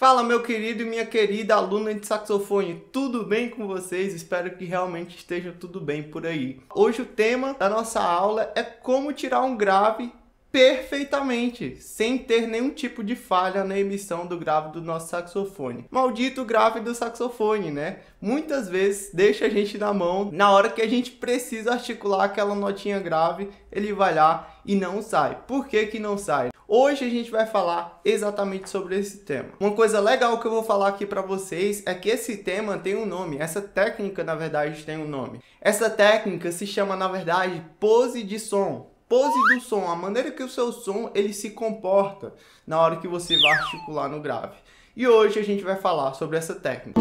Fala, meu querido e minha querida aluna de saxofone, tudo bem com vocês? Espero que realmente esteja tudo bem por aí. Hoje o tema da nossa aula é como tirar um grave perfeitamente, sem ter nenhum tipo de falha na emissão do grave do nosso saxofone. Maldito grave do saxofone, né? Muitas vezes deixa a gente na mão, na hora que a gente precisa articular aquela notinha grave, ele vai lá e não sai. Por que que não sai? Hoje a gente vai falar exatamente sobre esse tema. Uma coisa legal que eu vou falar aqui para vocês é que esse tema tem um nome, essa técnica na verdade tem um nome. Essa técnica se chama na verdade pose de som. Pose do som, a maneira que o seu som ele se comporta na hora que você vai articular no grave. E hoje a gente vai falar sobre essa técnica.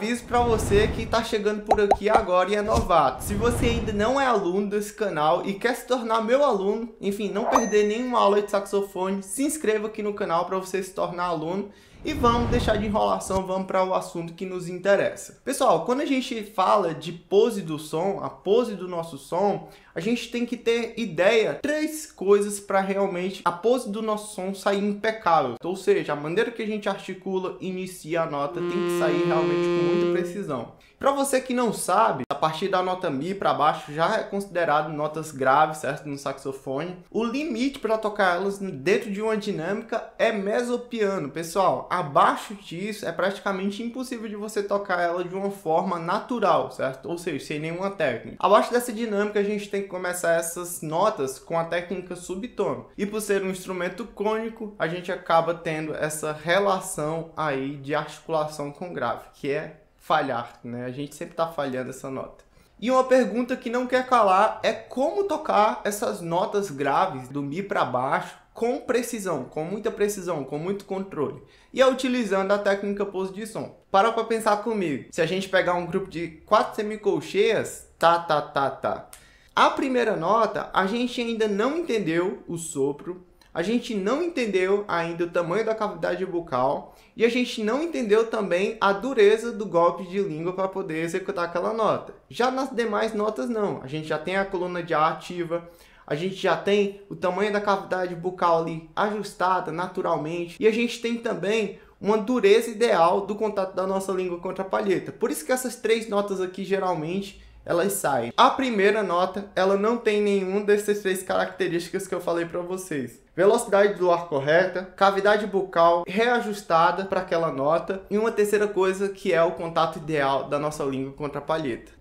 aviso para você que está chegando por aqui agora e é novato. Se você ainda não é aluno desse canal e quer se tornar meu aluno, enfim, não perder nenhuma aula de saxofone, se inscreva aqui no canal para você se tornar aluno. E vamos deixar de enrolação, vamos para o assunto que nos interessa. Pessoal, quando a gente fala de pose do som, a pose do nosso som, a gente tem que ter ideia três coisas para realmente a pose do nosso som sair impecável. Ou seja, a maneira que a gente articula, inicia a nota tem que sair realmente com muita precisão. Para você que não sabe, a partir da nota mi para baixo já é considerado notas graves, certo, no saxofone. O limite para tocar elas dentro de uma dinâmica é mesopiano, pessoal abaixo disso é praticamente impossível de você tocar ela de uma forma natural, certo? Ou seja, sem nenhuma técnica. Abaixo dessa dinâmica, a gente tem que começar essas notas com a técnica subtono. E por ser um instrumento cônico, a gente acaba tendo essa relação aí de articulação com grave, que é falhar, né? A gente sempre está falhando essa nota. E uma pergunta que não quer calar é como tocar essas notas graves do Mi para baixo com precisão, com muita precisão, com muito controle. E é utilizando a técnica pouso de som. Para para pensar comigo. Se a gente pegar um grupo de quatro semicolcheias, tá, tá, tá, tá. A primeira nota, a gente ainda não entendeu o sopro, a gente não entendeu ainda o tamanho da cavidade bucal e a gente não entendeu também a dureza do golpe de língua para poder executar aquela nota. Já nas demais notas não, a gente já tem a coluna de A ativa, a gente já tem o tamanho da cavidade bucal ali ajustada naturalmente e a gente tem também uma dureza ideal do contato da nossa língua contra a palheta. Por isso que essas três notas aqui geralmente elas saem. A primeira nota, ela não tem nenhum dessas três características que eu falei para vocês. Velocidade do ar correta, cavidade bucal reajustada para aquela nota e uma terceira coisa que é o contato ideal da nossa língua contra a palheta.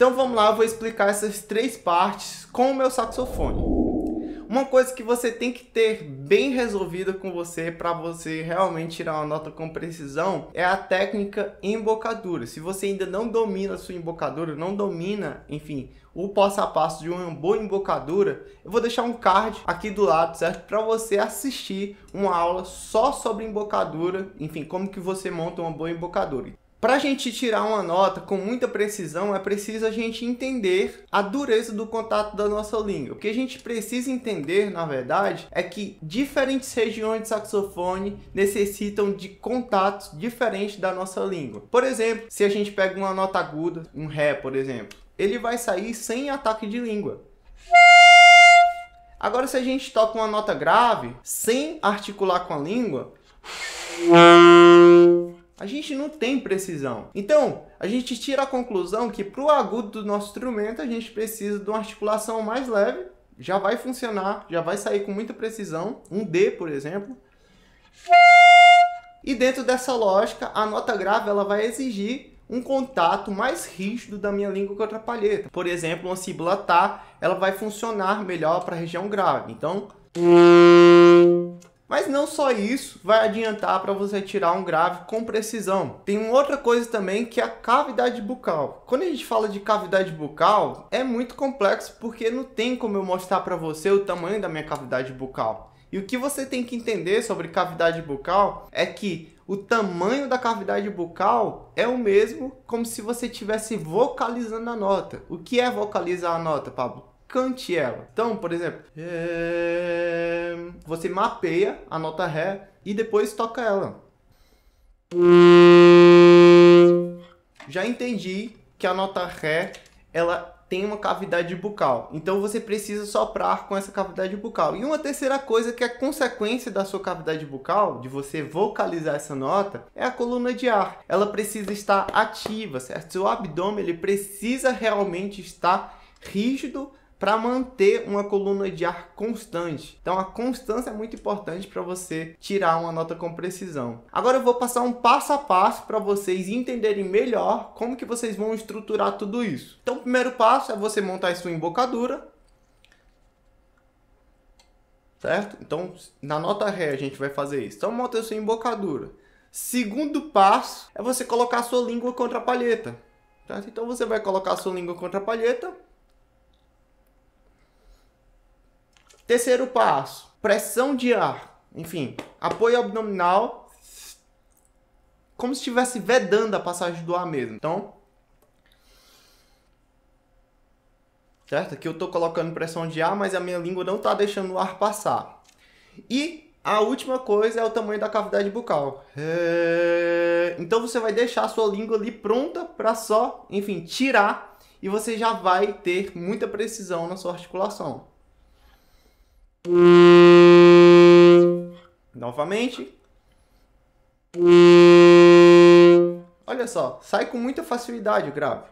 Então vamos lá, eu vou explicar essas três partes com o meu saxofone. Uma coisa que você tem que ter bem resolvida com você para você realmente tirar uma nota com precisão é a técnica embocadura. Se você ainda não domina a sua embocadura, não domina, enfim, o passo a passo de uma boa embocadura, eu vou deixar um card aqui do lado, certo? Para você assistir uma aula só sobre embocadura, enfim, como que você monta uma boa embocadura. Para a gente tirar uma nota com muita precisão, é preciso a gente entender a dureza do contato da nossa língua. O que a gente precisa entender, na verdade, é que diferentes regiões de saxofone necessitam de contatos diferentes da nossa língua. Por exemplo, se a gente pega uma nota aguda, um Ré, por exemplo, ele vai sair sem ataque de língua. Agora, se a gente toca uma nota grave, sem articular com a língua. A gente não tem precisão. Então, a gente tira a conclusão que para o agudo do nosso instrumento a gente precisa de uma articulação mais leve, já vai funcionar, já vai sair com muita precisão, um D, por exemplo. E dentro dessa lógica, a nota grave ela vai exigir um contato mais rígido da minha língua com a palheta. Por exemplo, uma síbola tá, ela vai funcionar melhor para a região grave. Então, mas não só isso vai adiantar para você tirar um grave com precisão. Tem uma outra coisa também que é a cavidade bucal. Quando a gente fala de cavidade bucal, é muito complexo porque não tem como eu mostrar para você o tamanho da minha cavidade bucal. E o que você tem que entender sobre cavidade bucal é que o tamanho da cavidade bucal é o mesmo como se você estivesse vocalizando a nota. O que é vocalizar a nota, Pablo? cante ela. Então, por exemplo, é, você mapeia a nota Ré e depois toca ela. Já entendi que a nota Ré ela tem uma cavidade bucal. Então você precisa soprar com essa cavidade bucal. E uma terceira coisa que é consequência da sua cavidade bucal, de você vocalizar essa nota, é a coluna de ar. Ela precisa estar ativa, certo? Seu abdômen ele precisa realmente estar rígido para manter uma coluna de ar constante. Então a constância é muito importante para você tirar uma nota com precisão. Agora eu vou passar um passo a passo para vocês entenderem melhor como que vocês vão estruturar tudo isso. Então o primeiro passo é você montar a sua embocadura. Certo? Então na nota ré a gente vai fazer isso. Então monta a sua embocadura. Segundo passo é você colocar a sua língua contra a palheta. Certo? Então você vai colocar a sua língua contra a palheta Terceiro passo, pressão de ar. Enfim, apoio abdominal como se estivesse vedando a passagem do ar mesmo. Então, certo? Aqui eu estou colocando pressão de ar, mas a minha língua não está deixando o ar passar. E a última coisa é o tamanho da cavidade bucal. É, então você vai deixar a sua língua ali pronta para só, enfim, tirar e você já vai ter muita precisão na sua articulação. Novamente. Olha só, sai com muita facilidade o grave.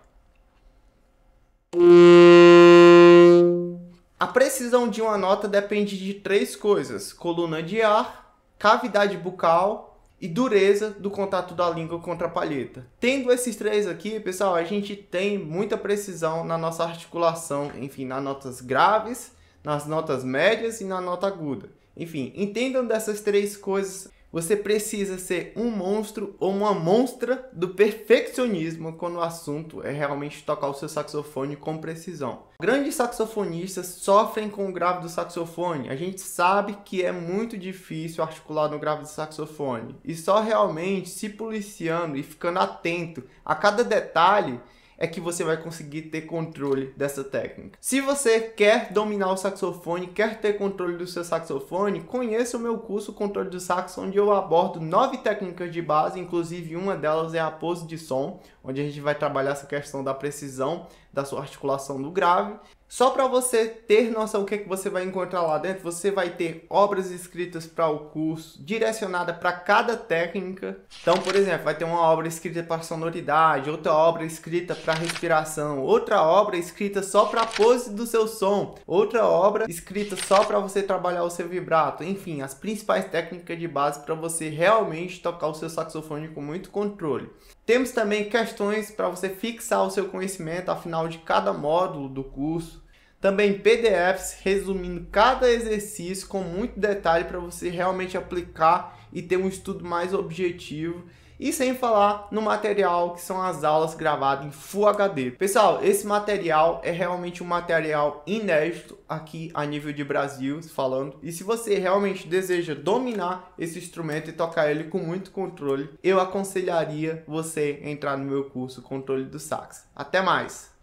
A precisão de uma nota depende de três coisas: coluna de ar, cavidade bucal e dureza do contato da língua contra a palheta. Tendo esses três aqui, pessoal, a gente tem muita precisão na nossa articulação, enfim, nas notas graves nas notas médias e na nota aguda. Enfim, entendam dessas três coisas. Você precisa ser um monstro ou uma monstra do perfeccionismo quando o assunto é realmente tocar o seu saxofone com precisão. Grandes saxofonistas sofrem com o grave do saxofone. A gente sabe que é muito difícil articular no grave do saxofone. E só realmente se policiando e ficando atento a cada detalhe é que você vai conseguir ter controle dessa técnica. Se você quer dominar o saxofone, quer ter controle do seu saxofone, conheça o meu curso Controle do Sax, onde eu abordo nove técnicas de base, inclusive uma delas é a pose de som, onde a gente vai trabalhar essa questão da precisão da sua articulação do grave. Só para você ter noção do que, é que você vai encontrar lá dentro, você vai ter obras escritas para o curso, direcionada para cada técnica. Então, por exemplo, vai ter uma obra escrita para sonoridade, outra obra escrita para respiração, outra obra escrita só para a pose do seu som, outra obra escrita só para você trabalhar o seu vibrato. Enfim, as principais técnicas de base para você realmente tocar o seu saxofone com muito controle. Temos também questões para você fixar o seu conhecimento ao final de cada módulo do curso. Também PDFs resumindo cada exercício com muito detalhe para você realmente aplicar e ter um estudo mais objetivo e sem falar no material que são as aulas gravadas em Full HD. Pessoal, esse material é realmente um material inédito aqui a nível de Brasil, falando. E se você realmente deseja dominar esse instrumento e tocar ele com muito controle, eu aconselharia você entrar no meu curso Controle do Sax. Até mais!